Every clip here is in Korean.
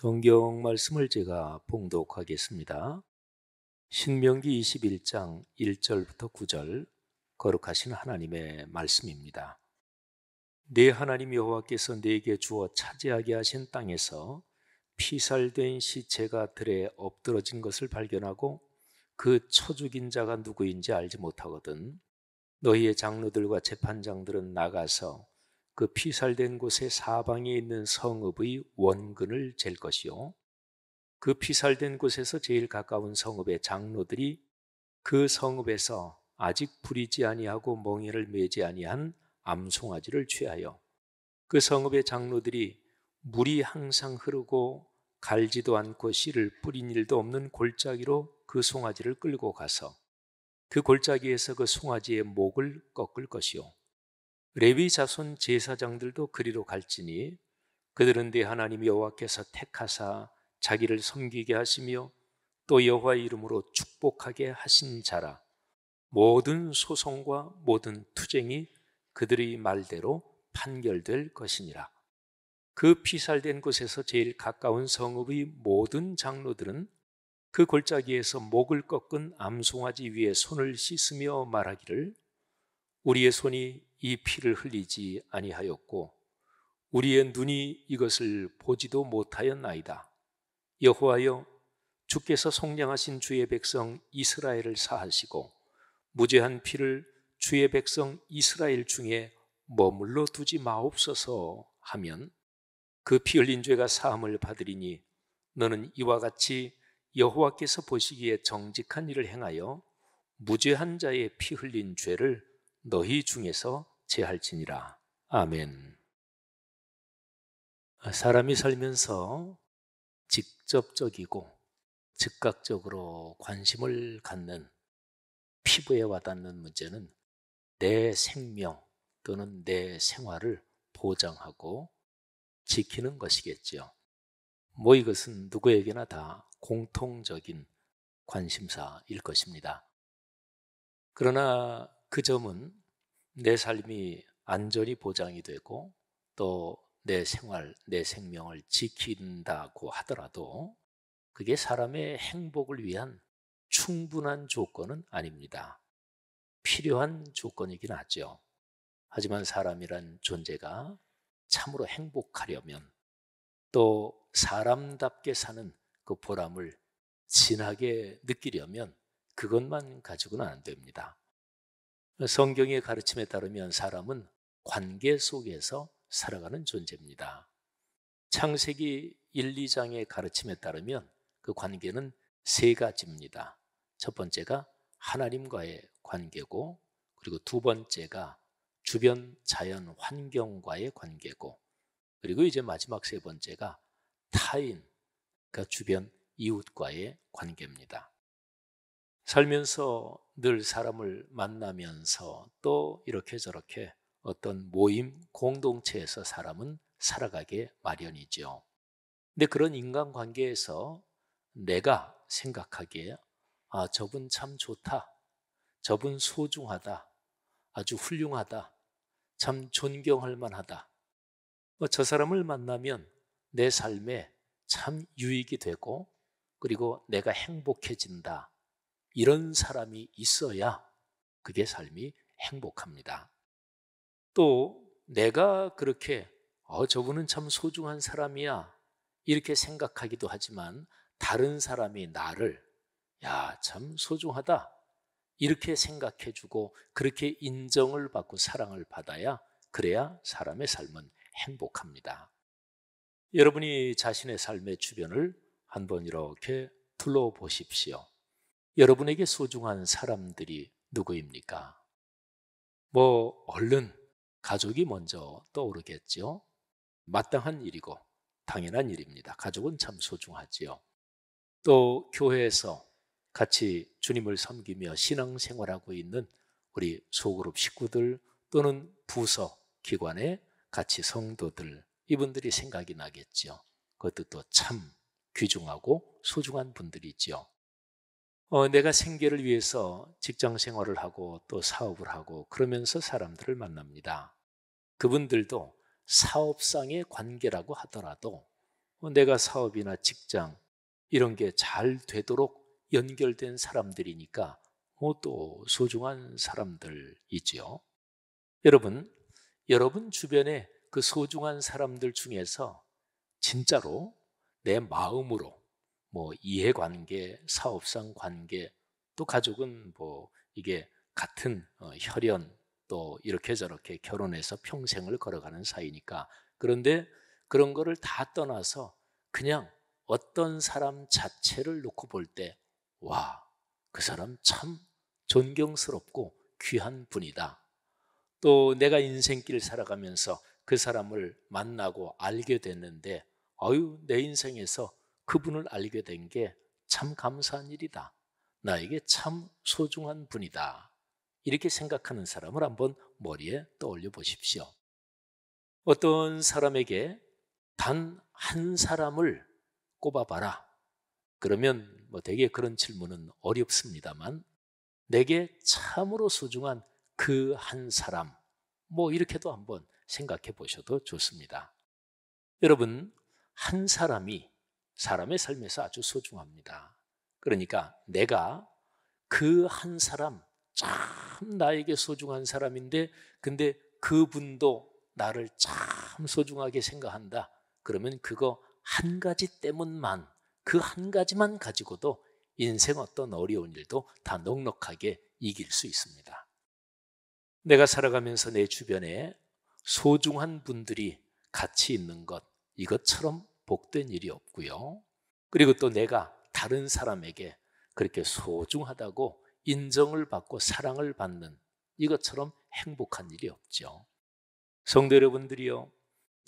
성경 말씀을 제가 봉독하겠습니다. 신명기 21장 1절부터 9절 거룩하신 하나님의 말씀입니다. 내 하나님 여호와께서 내게 주어 차지하게 하신 땅에서 피살된 시체가 들에 엎드러진 것을 발견하고 그 처죽인 자가 누구인지 알지 못하거든 너희의 장로들과 재판장들은 나가서 그 피살된 곳의 사방에 있는 성읍의 원근을 잴 것이요. 그 피살된 곳에서 제일 가까운 성읍의 장로들이 그 성읍에서 아직 부리지 아니하고 멍에를 매지 아니한 암송아지를 취하여 그 성읍의 장로들이 물이 항상 흐르고 갈지도 않고 씨를 뿌린 일도 없는 골짜기로 그 송아지를 끌고 가서 그 골짜기에서 그 송아지의 목을 꺾을 것이요 레위 자손 제사장들도 그리로 갈지니 그들은 내 하나님 여호와께서 택하사 자기를 섬기게 하시며 또 여호와 이름으로 축복하게 하신 자라 모든 소송과 모든 투쟁이 그들의 말대로 판결될 것이니라 그 피살된 곳에서 제일 가까운 성읍의 모든 장로들은 그 골짜기에서 목을 꺾은 암송아지 위에 손을 씻으며 말하기를 우리의 손이 이 피를 흘리지 아니하였고 우리의 눈이 이것을 보지도 못하였나이다. 여호와여 주께서 속량하신 주의 백성 이스라엘을 사하시고 무죄한 피를 주의 백성 이스라엘 중에 머물러 두지 마옵소서 하면 그 피 흘린 죄가 사함을 받으리니 너는 이와 같이 여호와께서 보시기에 정직한 일을 행하여 무죄한 자의 피 흘린 죄를 너희 중에서 제할지니라. 아멘. 아, 사람이 살면서 직접적이고 즉각적으로 관심을 갖는 피부에 와닿는 문제는 내 생명 또는 내 생활을 보장하고 지키는 것이겠지뭐 이것은 누구에게나 다 공통적인 관심사일 것입니다. 그러나 그 점은 내 삶이 안전이 보장이 되고 또 내 생활, 내 생명을 지킨다고 하더라도 그게 사람의 행복을 위한 충분한 조건은 아닙니다. 필요한 조건이긴 하죠. 하지만 사람이란 존재가 참으로 행복하려면 또 사람답게 사는 그 보람을 진하게 느끼려면 그것만 가지고는 안 됩니다. 성경의 가르침에 따르면 사람은 관계 속에서 살아가는 존재입니다. 창세기 1, 2장의 가르침에 따르면 그 관계는 세 가지입니다. 첫 번째가 하나님과의 관계고, 그리고 두 번째가 주변 자연 환경과의 관계고, 그리고 이제 마지막 세 번째가 타인, 그러니까 주변 이웃과의 관계입니다. 살면서 늘 사람을 만나면서 또 이렇게 저렇게 어떤 모임, 공동체에서 사람은 살아가게 마련이죠. 근데 그런 인간관계에서 내가 생각하기에 아, 저분 참 좋다. 저분 소중하다. 아주 훌륭하다. 참 존경할 만하다. 뭐 저 사람을 만나면 내 삶에 참 유익이 되고 그리고 내가 행복해진다. 이런 사람이 있어야 그게 삶이 행복합니다. 또 내가 그렇게 어, 저분은 참 소중한 사람이야 이렇게 생각하기도 하지만 다른 사람이 나를 야, 참 소중하다 이렇게 생각해주고 그렇게 인정을 받고 사랑을 받아야 그래야 사람의 삶은 행복합니다. 여러분이 자신의 삶의 주변을 한번 이렇게 둘러보십시오. 여러분에게 소중한 사람들이 누구입니까? 뭐, 얼른 가족이 먼저 떠오르겠죠? 마땅한 일이고, 당연한 일입니다. 가족은 참 소중하지요. 또, 교회에서 같이 주님을 섬기며 신앙생활하고 있는 우리 소그룹 식구들 또는 부서, 기관에 같이 성도들, 이분들이 생각이 나겠지 그것도 또 참 귀중하고 소중한 분들이지요. 어, 내가 생계를 위해서 직장 생활을 하고 또 사업을 하고 그러면서 사람들을 만납니다. 그분들도 사업상의 관계라고 하더라도 어, 내가 사업이나 직장 이런 게 잘 되도록 연결된 사람들이니까 어, 또 소중한 사람들이지요. 여러분, 여러분 주변에 그 소중한 사람들 중에서 진짜로 내 마음으로 뭐 이해관계, 사업상 관계, 또 가족은 뭐 이게 같은 어, 혈연 또 이렇게 저렇게 결혼해서 평생을 걸어가는 사이니까 그런데 그런 거를 다 떠나서 그냥 어떤 사람 자체를 놓고 볼 때 와, 그 사람 참 존경스럽고 귀한 분이다. 또 내가 인생길 살아가면서 그 사람을 만나고 알게 됐는데 어유내 인생에서 그분을 알게 된 게 참 감사한 일이다. 나에게 참 소중한 분이다. 이렇게 생각하는 사람을 한번 머리에 떠올려 보십시오. 어떤 사람에게 단 한 사람을 꼽아봐라. 그러면 뭐 되게 그런 질문은 어렵습니다만 내게 참으로 소중한 그 한 사람 뭐 이렇게도 한번 생각해 보셔도 좋습니다. 여러분 한 사람이 사람의 삶에서 아주 소중합니다. 그러니까 내가 그 한 사람, 참 나에게 소중한 사람인데, 근데 그분도 나를 참 소중하게 생각한다. 그러면 그거 한 가지 때문만, 그 한 가지만 가지고도 인생 어떤 어려운 일도 다 넉넉하게 이길 수 있습니다. 내가 살아가면서 내 주변에 소중한 분들이 같이 있는 것, 이것처럼 복된 일이 없고요. 그리고 또 내가 다른 사람에게 그렇게 소중하다고 인정을 받고 사랑을 받는 이것처럼 행복한 일이 없죠. 성도 여러분들이요,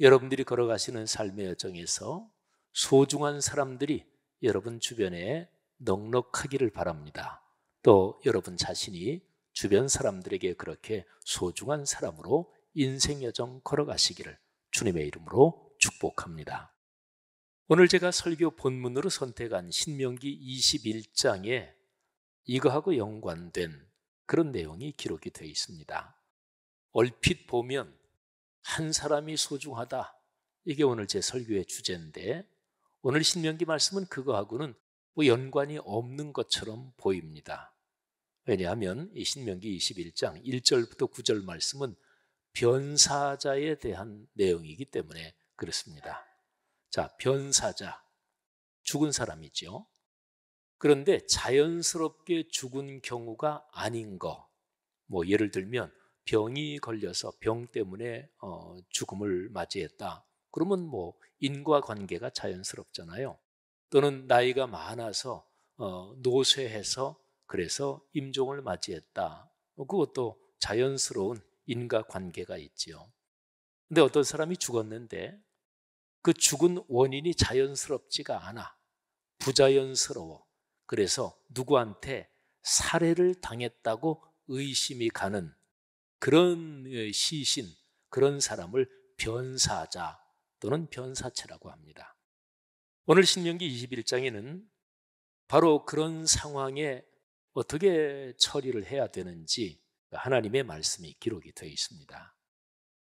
여러분들이 걸어가시는 삶의 여정에서 소중한 사람들이 여러분 주변에 넉넉하기를 바랍니다. 또 여러분 자신이 주변 사람들에게 그렇게 소중한 사람으로 인생 여정 걸어가시기를 주님의 이름으로 축복합니다. 오늘 제가 설교 본문으로 선택한 신명기 21장에 이거하고 연관된 그런 내용이 기록이 되어 있습니다. 얼핏 보면 한 사람이 소중하다. 이게 오늘 제 설교의 주제인데 오늘 신명기 말씀은 그거하고는 뭐 연관이 없는 것처럼 보입니다. 왜냐하면 이 신명기 21장 1절부터 9절 말씀은 변사자에 대한 내용이기 때문에 그렇습니다. 자, 변사자. 죽은 사람이죠. 그런데 자연스럽게 죽은 경우가 아닌 거. 뭐 예를 들면 병이 걸려서 병 때문에 어, 죽음을 맞이했다. 그러면 뭐 인과 관계가 자연스럽잖아요. 또는 나이가 많아서 어, 노쇠해서 그래서 임종을 맞이했다. 뭐 그것도 자연스러운 인과 관계가 있지요. 근데 어떤 사람이 죽었는데 그 죽은 원인이 자연스럽지가 않아. 부자연스러워. 그래서 누구한테 살해를 당했다고 의심이 가는 그런 예, 시신, 그런 사람을 변사자 또는 변사체라고 합니다. 오늘 신명기 21장에는 바로 그런 상황에 어떻게 처리를 해야 되는지 하나님의 말씀이 기록이 되어 있습니다.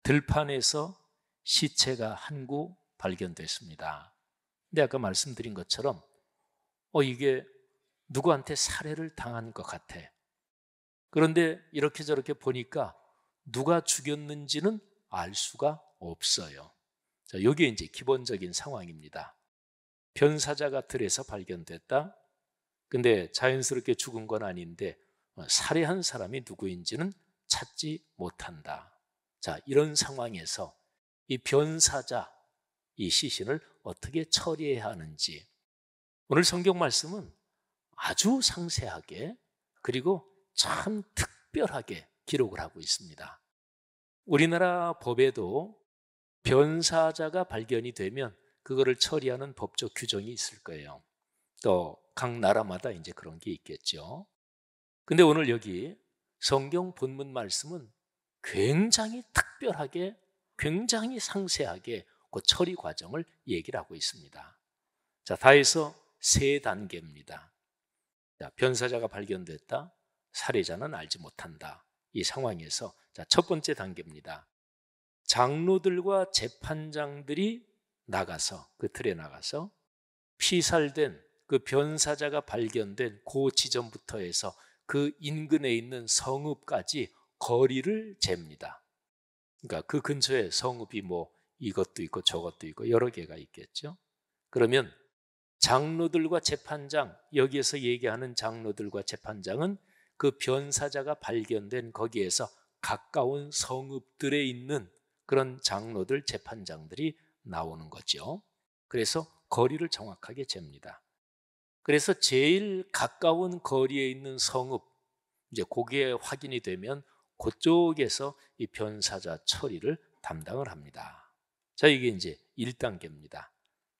들판에서 시체가 한구 발견됐습니다. 근데 아까 그 말씀드린 것처럼 어 이게 누구한테 살해를 당한 것 같아. 그런데 이렇게 저렇게 보니까 누가 죽였는지는 알 수가 없어요. 자, 이게 이제 기본적인 상황입니다. 변사자가 들에서 발견됐다. 근데 자연스럽게 죽은 건 아닌데 어, 살해한 사람이 누구인지는 찾지 못한다. 자, 이런 상황에서 이 변사자 이 시신을 어떻게 처리해야 하는지 오늘 성경 말씀은 아주 상세하게 그리고 참 특별하게 기록을 하고 있습니다. 우리나라 법에도 변사자가 발견이 되면 그거를 처리하는 법적 규정이 있을 거예요. 또 각 나라마다 이제 그런 게 있겠죠. 근데 오늘 여기 성경 본문 말씀은 굉장히 특별하게 굉장히 상세하게 그 처리 과정을 얘기를 하고 있습니다. 자, 다에서 세 단계입니다. 자, 변사자가 발견됐다. 살해자는 알지 못한다. 이 상황에서 자, 첫 번째 단계입니다. 장로들과 재판장들이 나가서 그 틀에 나가서 피살된 그 변사자가 발견된 그 지점부터 해서 그 인근에 있는 성읍까지 거리를 잽니다. 그러니까 그 근처에 성읍이 뭐 이것도 있고 저것도 있고 여러 개가 있겠죠. 그러면 장로들과 재판장 여기에서 얘기하는 장로들과 재판장은 그 변사자가 발견된 거기에서 가까운 성읍들에 있는 그런 장로들 재판장들이 나오는 거죠. 그래서 거리를 정확하게 잽니다. 그래서 제일 가까운 거리에 있는 성읍 이제 거기에 확인이 되면 그쪽에서 이 변사자 처리를 담당을 합니다. 자, 이게 이제 1단계입니다.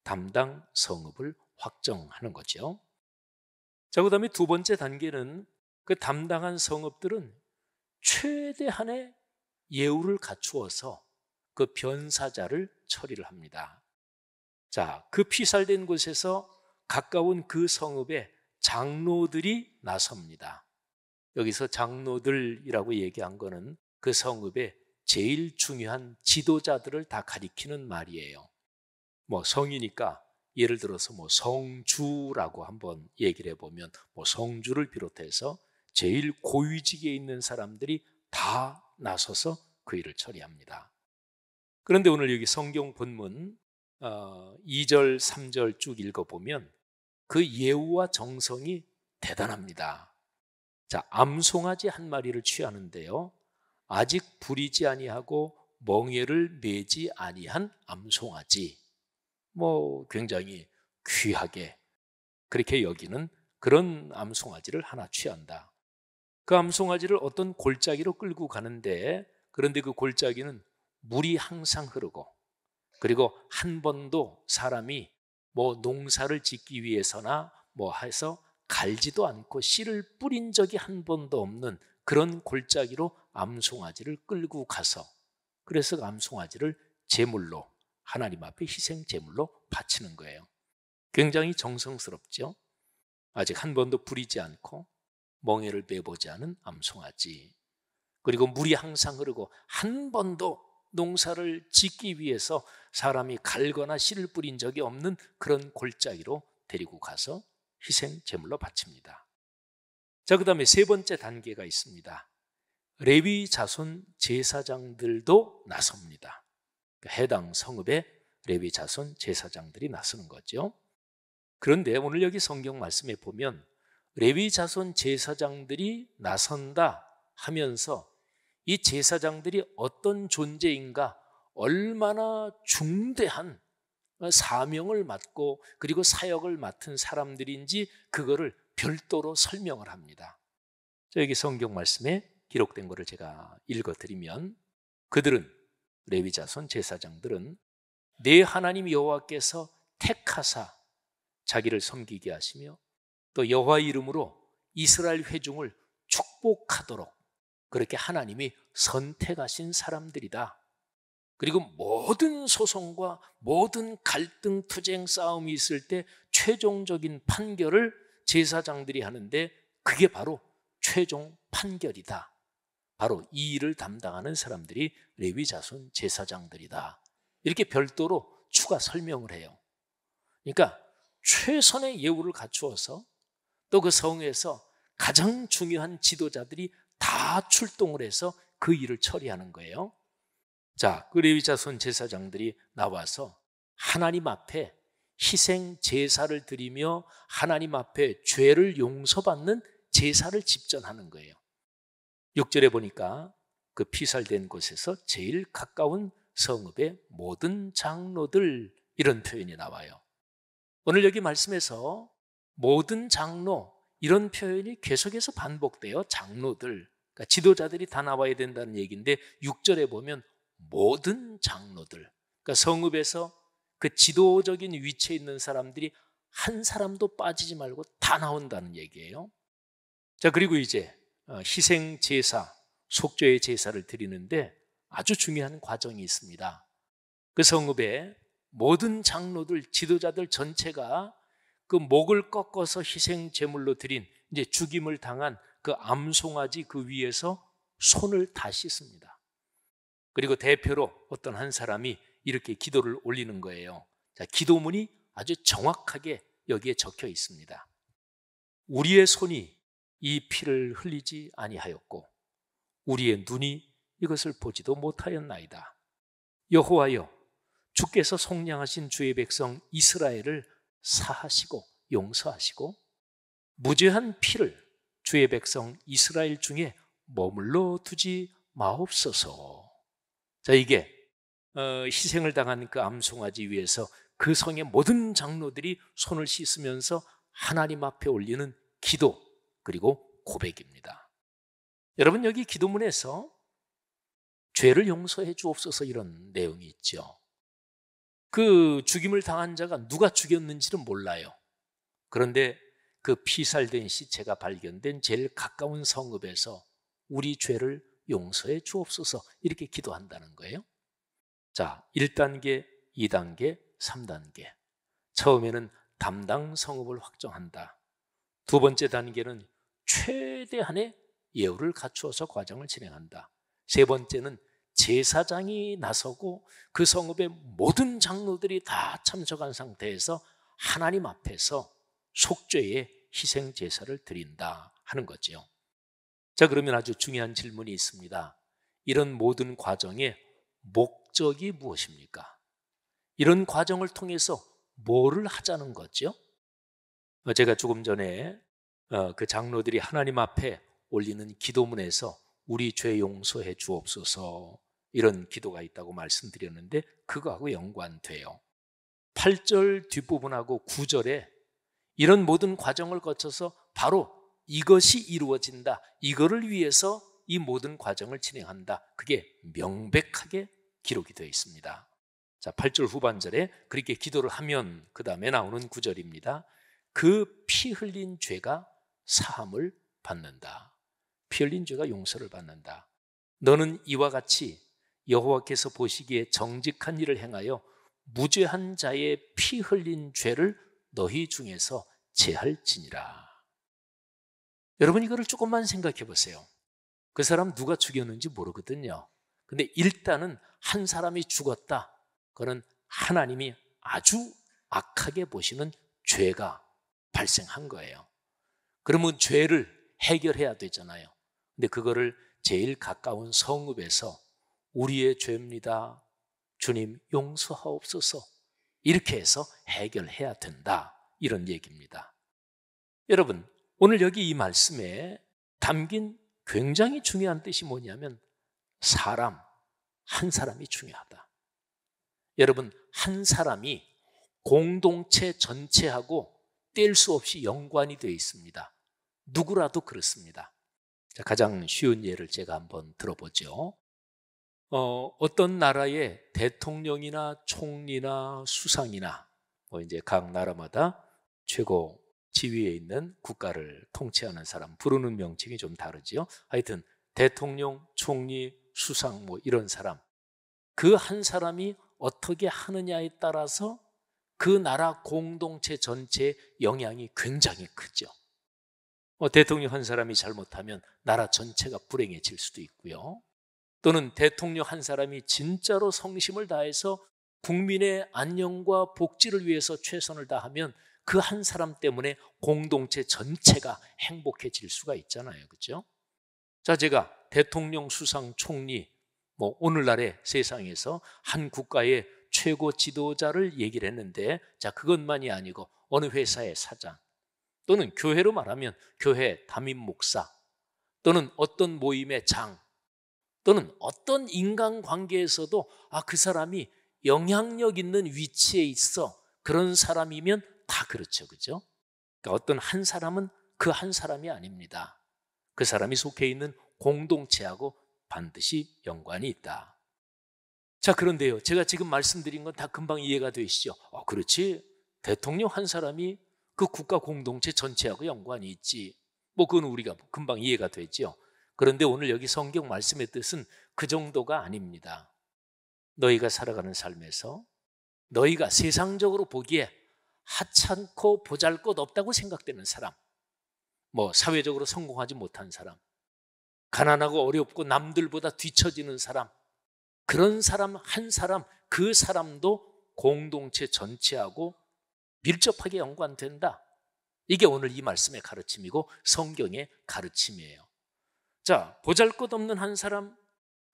담당 성읍을 확정하는 거죠. 자, 그 다음에 두 번째 단계는 그 담당한 성읍들은 최대한의 예우를 갖추어서 그 변사자를 처리를 합니다. 자, 그 피살된 곳에서 가까운 그 성읍에 장로들이 나섭니다. 여기서 장로들이라고 얘기한 거는 그성읍에 제일 중요한 지도자들을 다 가리키는 말이에요. 뭐 성이니까 예를 들어서 뭐 성주라고 한번 얘기를 해보면 뭐 성주를 비롯해서 제일 고위직에 있는 사람들이 다 나서서 그 일을 처리합니다. 그런데 오늘 여기 성경 본문 어, 2절, 3절 쭉 읽어보면 그 예우와 정성이 대단합니다. 자, 암송아지 한 마리를 취하는데요. 아직 부리지 아니하고 멍에를 매지 아니한 암송아지. 뭐 굉장히 귀하게 그렇게 여기는 그런 암송아지를 하나 취한다. 그 암송아지를 어떤 골짜기로 끌고 가는데 그런데 그 골짜기는 물이 항상 흐르고 그리고 한 번도 사람이 뭐 농사를 짓기 위해서나 뭐 해서 갈지도 않고 씨를 뿌린 적이 한 번도 없는 그런 골짜기로 암송아지를 끌고 가서 그래서 암송아지를 제물로 하나님 앞에 희생 제물로 바치는 거예요. 굉장히 정성스럽죠. 아직 한 번도 부리지 않고 멍에를 베보지 않은 암송아지. 그리고 물이 항상 흐르고 한 번도 농사를 짓기 위해서 사람이 갈거나 씨를 뿌린 적이 없는 그런 골짜기로 데리고 가서 희생 제물로 바칩니다. 자, 그 다음에 세 번째 단계가 있습니다. 레위 자손 제사장들도 나섭니다. 그러니까 해당 성읍의 레위 자손 제사장들이 나서는 거죠. 그런데 오늘 여기 성경 말씀에 보면 레위 자손 제사장들이 나선다 하면서 이 제사장들이 어떤 존재인가, 얼마나 중대한 사명을 맡고 그리고 사역을 맡은 사람들인지 그거를 별도로 설명을 합니다. 여기 성경 말씀에 기록된 것을 제가 읽어드리면 그들은 레위자손 제사장들은 내 하나님 여호와께서 택하사 자기를 섬기게 하시며 또 여호와 이름으로 이스라엘 회중을 축복하도록 그렇게 하나님이 선택하신 사람들이다. 그리고 모든 소송과 모든 갈등, 투쟁, 싸움이 있을 때 최종적인 판결을 제사장들이 하는데 그게 바로 최종 판결이다. 바로 이 일을 담당하는 사람들이 레위 자손 제사장들이다. 이렇게 별도로 추가 설명을 해요. 그러니까 최선의 예우를 갖추어서 또 그 성에서 가장 중요한 지도자들이 다 출동을 해서 그 일을 처리하는 거예요. 자, 그 레위 자손 제사장들이 나와서 하나님 앞에 희생 제사를 드리며 하나님 앞에 죄를 용서받는 제사를 집전하는 거예요. 6절에 보니까 그 피살된 곳에서 제일 가까운 성읍의 모든 장로들 이런 표현이 나와요. 오늘 여기 말씀에서 모든 장로 이런 표현이 계속해서 반복되어 장로들. 그러니까 지도자들이 다 나와야 된다는 얘기인데 6절에 보면 모든 장로들. 그러니까 성읍에서 그 지도적인 위치에 있는 사람들이 한 사람도 빠지지 말고 다 나온다는 얘기예요. 자, 그리고 이제 어, 희생 제사, 속죄의 제사를 드리는데 아주 중요한 과정이 있습니다. 그 성읍에 모든 장로들, 지도자들 전체가 그 목을 꺾어서 희생 제물로 드린 이제 죽임을 당한 그 암송아지 그 위에서 손을 다 씻습니다. 그리고 대표로 어떤 한 사람이 이렇게 기도를 올리는 거예요. 자, 기도문이 아주 정확하게 여기에 적혀 있습니다. 우리의 손이 이 피를 흘리지 아니하였고 우리의 눈이 이것을 보지도 못하였나이다. 여호와여 주께서 속량하신 주의 백성 이스라엘을 사하시고 용서하시고 무죄한 피를 주의 백성 이스라엘 중에 머물러 두지 마옵소서. 자, 이게 어, 희생을 당한 그 암송아지 위에서 그 성의 모든 장로들이 손을 씻으면서 하나님 앞에 올리는 기도 그리고 고백입니다. 여러분 여기 기도문에서 죄를 용서해 주옵소서 이런 내용이 있죠. 그 죽임을 당한 자가 누가 죽였는지는 몰라요. 그런데 그 피살된 시체가 발견된 제일 가까운 성읍에서 우리 죄를 용서해 주옵소서 이렇게 기도한다는 거예요. 자, 1단계, 2단계, 3단계. 처음에는 담당 성읍을 확정한다. 두 번째 단계는 최대한의 예우를 갖추어서 과정을 진행한다. 세 번째는 제사장이 나서고 그 성읍의 모든 장로들이 다 참석한 상태에서 하나님 앞에서 속죄의 희생 제사를 드린다 하는 거지요. 자, 그러면 아주 중요한 질문이 있습니다. 이런 모든 과정에 목적이 무엇입니까? 이런 과정을 통해서 뭐를 하자는 거죠? 어, 제가 조금 전에 어, 그 장로들이 하나님 앞에 올리는 기도문에서 우리 죄 용서해 주옵소서 이런 기도가 있다고 말씀드렸는데 그거하고 연관돼요. 8절 뒷부분하고 9절에 이런 모든 과정을 거쳐서 바로 이것이 이루어진다. 이거를 위해서 이 모든 과정을 진행한다. 그게 명백하게 기록이 되어 있습니다. 자, 8절 후반절에 그렇게 기도를 하면 그 다음에 나오는 구절입니다. 그 피 흘린 죄가 사함을 받는다. 피 흘린 죄가 용서를 받는다. 너는 이와 같이 여호와께서 보시기에 정직한 일을 행하여 무죄한 자의 피 흘린 죄를 너희 중에서 제할지니라. 여러분 이거를 조금만 생각해 보세요. 그 사람 누가 죽였는지 모르거든요. 근데 일단은 한 사람이 죽었다. 그는 하나님이 아주 악하게 보시는 죄가 발생한 거예요. 그러면 죄를 해결해야 되잖아요. 근데 그거를 제일 가까운 성읍에서 우리의 죄입니다. 주님 용서하옵소서. 이렇게 해서 해결해야 된다. 이런 얘기입니다. 여러분, 오늘 여기 이 말씀에 담긴 굉장히 중요한 뜻이 뭐냐면 사람, 한 사람이 중요하다. 여러분, 한 사람이 공동체 전체하고 뗄 수 없이 연관이 되어 있습니다. 누구라도 그렇습니다. 자, 가장 쉬운 예를 제가 한번 들어보죠. 어, 어떤 나라의 대통령이나 총리나 수상이나 뭐 이제 각 나라마다 최고 지위에 있는 국가를 통치하는 사람 부르는 명칭이 좀 다르지요. 하여튼 대통령, 총리, 수상 뭐 이런 사람 그 한 사람이 어떻게 하느냐에 따라서 그 나라 공동체 전체의 영향이 굉장히 크죠. 뭐 대통령 한 사람이 잘못하면 나라 전체가 불행해질 수도 있고요. 또는 대통령 한 사람이 진짜로 성심을 다해서 국민의 안녕과 복지를 위해서 최선을 다하면 그한 사람 때문에 공동체 전체가 행복해질 수가 있잖아요. 그렇죠? 자, 제가 대통령, 수상, 총리 뭐 오늘날의 세상에서 한 국가의 최고 지도자를 얘기를 했는데 자, 그것만이 아니고 어느 회사의 사장 또는 교회로 말하면 교회 담임 목사 또는 어떤 모임의 장 또는 어떤 인간 관계에서도 아, 그 사람이 영향력 있는 위치에 있어. 그런 사람이면 다 그렇죠. 그죠? 그러니까 어떤 한 사람은 그 한 사람이 아닙니다. 그 사람이 속해 있는 공동체하고 반드시 연관이 있다. 자, 그런데요. 제가 지금 말씀드린 건 다 금방 이해가 되시죠? 어, 그렇지. 대통령 한 사람이 그 국가 공동체 전체하고 연관이 있지. 뭐, 그건 우리가 금방 이해가 되죠. 그런데 오늘 여기 성경 말씀의 뜻은 그 정도가 아닙니다. 너희가 살아가는 삶에서 너희가 세상적으로 보기에 하찮고 보잘것 없다고 생각되는 사람, 뭐 사회적으로 성공하지 못한 사람, 가난하고 어렵고 남들보다 뒤처지는 사람, 그런 사람 한 사람, 그 사람도 공동체 전체하고 밀접하게 연관된다. 이게 오늘 이 말씀의 가르침이고 성경의 가르침이에요. 자, 보잘 것 없는 한 사람,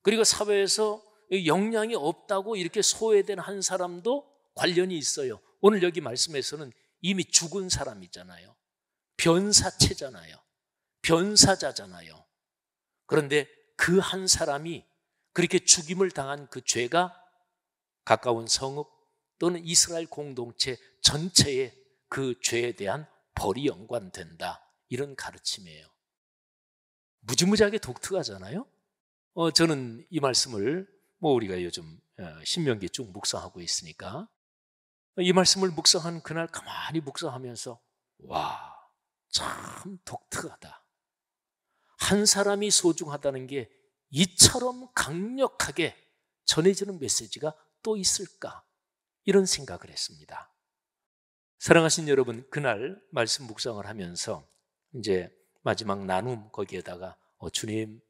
그리고 사회에서 역량이 없다고 이렇게 소외된 한 사람도 관련이 있어요. 오늘 여기 말씀에서는 이미 죽은 사람이잖아요. 변사체잖아요. 변사자잖아요. 그런데 그 한 사람이 그렇게 죽임을 당한 그 죄가 가까운 성읍 또는 이스라엘 공동체 전체의 그 죄에 대한 벌이 연관된다. 이런 가르침이에요. 무지무지하게 독특하잖아요. 어, 저는 이 말씀을 뭐 우리가 요즘 어, 신명기 쭉 묵상하고 있으니까 이 말씀을 묵상한 그날 가만히 묵상하면서 와, 참 독특하다. 한 사람이 소중하다는 게 이처럼 강력하게 전해지는 메시지가 또 있을까? 이런 생각을 했습니다. 사랑하신 여러분, 그날 말씀 묵상을 하면서 이제 마지막 나눔 거기에다가 어, 주님,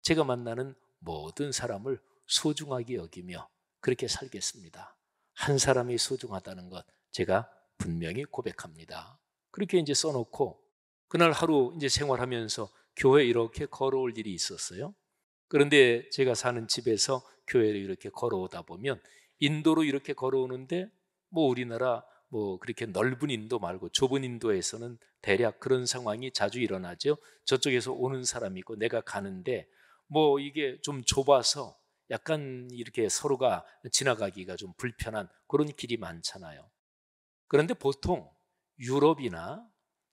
제가 만나는 모든 사람을 소중하게 여기며 그렇게 살겠습니다. 한 사람이 소중하다는 것 제가 분명히 고백합니다. 그렇게 이제 써놓고 그날 하루 이제 생활하면서 교회 이렇게 걸어올 일이 있었어요. 그런데 제가 사는 집에서 교회를 이렇게 걸어오다 보면 인도로 이렇게 걸어오는데 뭐 우리나라 뭐 그렇게 넓은 인도 말고 좁은 인도에서는 대략 그런 상황이 자주 일어나죠. 저쪽에서 오는 사람이 있고 내가 가는데 뭐 이게 좀 좁아서 약간 이렇게 서로가 지나가기가 좀 불편한 그런 길이 많잖아요. 그런데 보통 유럽이나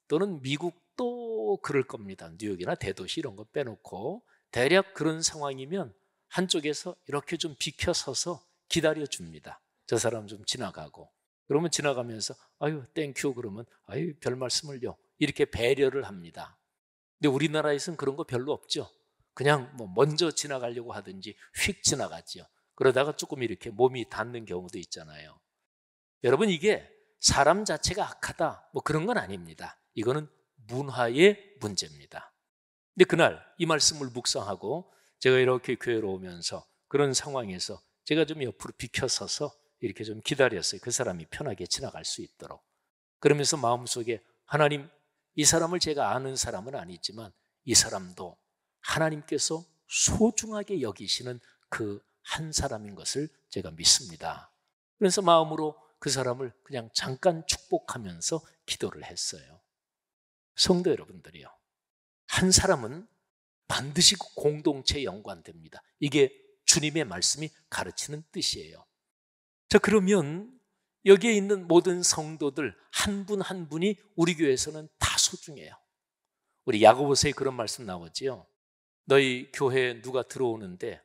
또는 미국도 그럴 겁니다. 뉴욕이나 대도시 이런 거 빼놓고 대략 그런 상황이면 한쪽에서 이렇게 좀 비켜서서 기다려 줍니다. 저 사람 좀 지나가고 그러면 지나가면서 아유 땡큐 그러면 아유 별 말씀을요 이렇게 배려를 합니다. 근데 우리나라에서는 그런 거 별로 없죠. 그냥 뭐 먼저 지나가려고 하든지 휙 지나갔죠. 그러다가 조금 이렇게 몸이 닿는 경우도 있잖아요. 여러분 이게 사람 자체가 악하다 뭐 그런 건 아닙니다. 이거는 문화의 문제입니다. 근데 그날 이 말씀을 묵상하고 제가 이렇게 교회로 오면서 그런 상황에서 제가 좀 옆으로 비켜서서 이렇게 좀 기다렸어요. 그 사람이 편하게 지나갈 수 있도록. 그러면서 마음속에 하나님 이 사람을 제가 아는 사람은 아니지만 이 사람도 하나님께서 소중하게 여기시는 그 한 사람인 것을 제가 믿습니다. 그래서 마음으로 그 사람을 그냥 잠깐 축복하면서 기도를 했어요. 성도 여러분들이요. 한 사람은 반드시 그 공동체에 연관됩니다. 이게 주님의 말씀이 가르치는 뜻이에요. 자, 그러면 여기에 있는 모든 성도들 한 분 한 분이 우리 교회에서는 다 소중해요. 우리 야고보서에 그런 말씀 나오지요. 너희 교회에 누가 들어오는데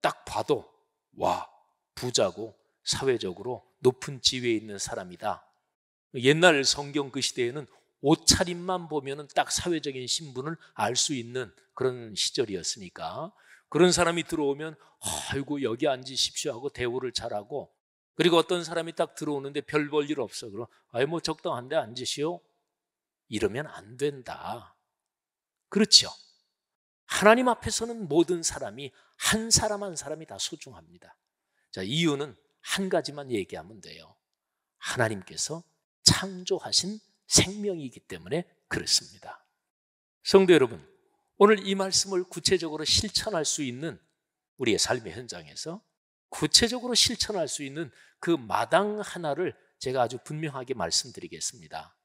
딱 봐도 와, 부자고 사회적으로 높은 지위에 있는 사람이다. 옛날 성경 그 시대에는 옷차림만 보면은 딱 사회적인 신분을 알 수 있는 그런 시절이었으니까 그런 사람이 들어오면 아이고 여기 앉으십시오 하고 대우를 잘하고 그리고 어떤 사람이 딱 들어오는데 별 볼일 없어 그럼 아이 뭐 적당한데 앉으시오 이러면 안 된다 그렇죠 하나님 앞에서는 모든 사람이 한 사람 한 사람이 다 소중합니다. 자, 이유는 한 가지만 얘기하면 돼요. 하나님께서 창조하신 생명이기 때문에 그렇습니다. 성도 여러분, 오늘 이 말씀을 구체적으로 실천할 수 있는 우리의 삶의 현장에서 구체적으로 실천할 수 있는 그 마당 하나를 제가 아주 분명하게 말씀드리겠습니다.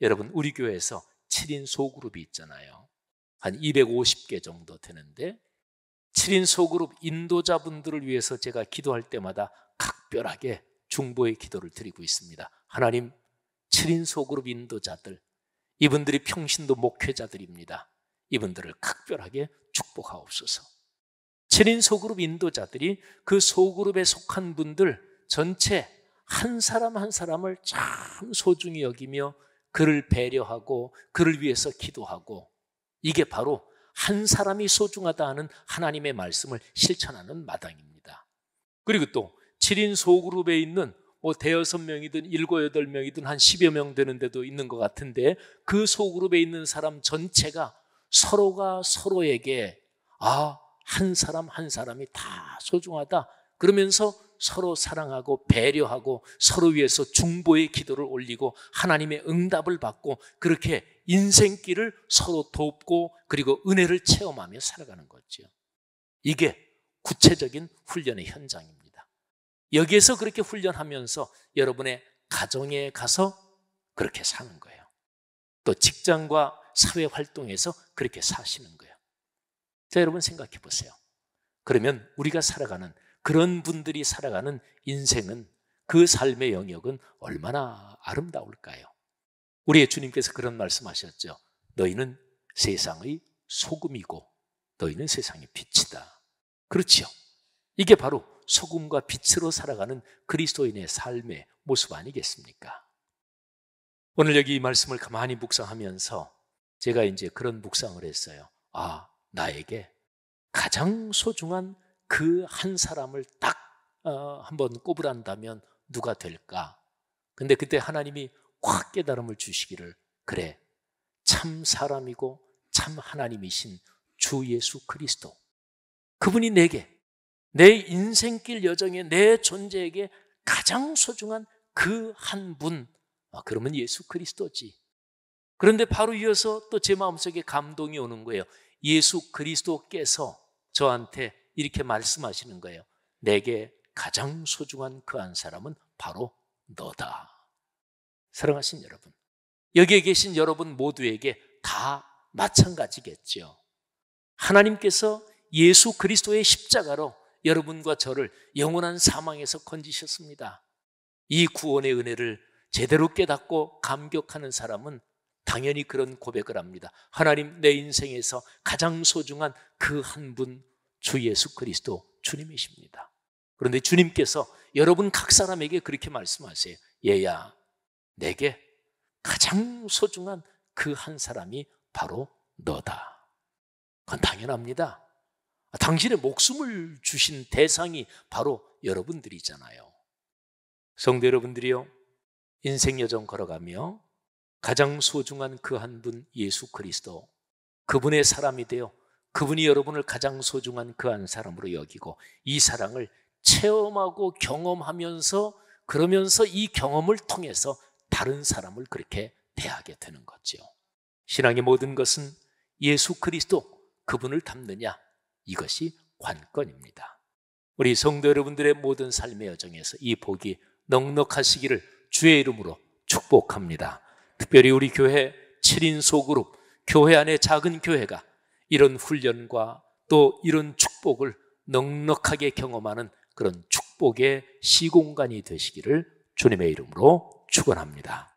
여러분, 우리 교회에서 7인 소그룹이 있잖아요. 한 250개 정도 되는데 7인 소그룹 인도자분들을 위해서 제가 기도할 때마다 각별하게 중보의 기도를 드리고 있습니다. 하나님 7인 소그룹 인도자들 이분들이 평신도 목회자들입니다. 이분들을 각별하게 축복하옵소서. 7인 소그룹 인도자들이 그 소그룹에 속한 분들 전체 한 사람 한 사람을 참 소중히 여기며 그를 배려하고 그를 위해서 기도하고 이게 바로 한 사람이 소중하다 하는 하나님의 말씀을 실천하는 마당입니다. 그리고 또 7인 소그룹에 있는 뭐 대여섯 명이든 일곱 여덟 명이든 한 10여 명 되는 데도 있는 것 같은데 그 소그룹에 있는 사람 전체가 서로가 서로에게 아, 한 사람 한 사람이 다 소중하다. 그러면서 서로 사랑하고 배려하고 서로 위해서 중보의 기도를 올리고 하나님의 응답을 받고 그렇게 인생길을 서로 돕고 그리고 은혜를 체험하며 살아가는 거죠. 이게 구체적인 훈련의 현장입니다. 여기에서 그렇게 훈련하면서 여러분의 가정에 가서 그렇게 사는 거예요. 또 직장과 사회 활동에서 그렇게 사시는 거예요. 자, 여러분 생각해 보세요. 그러면 우리가 살아가는 그런 분들이 살아가는 인생은 그 삶의 영역은 얼마나 아름다울까요? 우리의 주님께서 그런 말씀하셨죠. 너희는 세상의 소금이고 너희는 세상의 빛이다. 그렇지요. 이게 바로 소금과 빛으로 살아가는 그리스도인의 삶의 모습 아니겠습니까? 오늘 여기 이 말씀을 가만히 묵상하면서 제가 이제 그런 묵상을 했어요. 아, 나에게 가장 소중한 그한 사람을 딱 어, 한번 꼽으란다면 누가 될까? 근데 그때 하나님이 확 깨달음을 주시기를 그래 참 사람이고 참 하나님이신 주 예수 그리스도 그분이 내게 내 인생길 여정에 내 존재에게 가장 소중한 그 한 분, 아, 그러면 예수 그리스도지. 그런데 바로 이어서 또 제 마음속에 감동이 오는 거예요. 예수 그리스도께서 저한테 이렇게 말씀하시는 거예요. 내게 가장 소중한 그 한 사람은 바로 너다. 사랑하신 여러분. 여기에 계신 여러분 모두에게 다 마찬가지겠죠. 하나님께서 예수 그리스도의 십자가로 여러분과 저를 영원한 사망에서 건지셨습니다. 이 구원의 은혜를 제대로 깨닫고 감격하는 사람은 당연히 그런 고백을 합니다. 하나님, 내 인생에서 가장 소중한 그한분 주 예수 그리스도 주님이십니다. 그런데 주님께서 여러분 각 사람에게 그렇게 말씀하세요. 얘야, 내게 가장 소중한 그 한 사람이 바로 너다. 그건 당연합니다. 당신의 목숨을 주신 대상이 바로 여러분들이잖아요. 성도 여러분들이요, 인생 여정 걸어가며 가장 소중한 그 한 분 예수 그리스도, 그분의 사람이 되어 그분이 여러분을 가장 소중한 그 한 사람으로 여기고 이 사랑을 체험하고 경험하면서 그러면서 이 경험을 통해서 다른 사람을 그렇게 대하게 되는 거지요. 신앙의 모든 것은 예수 그리스도 그분을 닮느냐 이것이 관건입니다. 우리 성도 여러분들의 모든 삶의 여정에서 이 복이 넉넉하시기를 주의 이름으로 축복합니다. 특별히 우리 교회 7인 소그룹 교회 안에 작은 교회가 이런 훈련과 또 이런 축복을 넉넉하게 경험하는 그런 축복의 시공간이 되시기를 주님의 이름으로 축원합니다.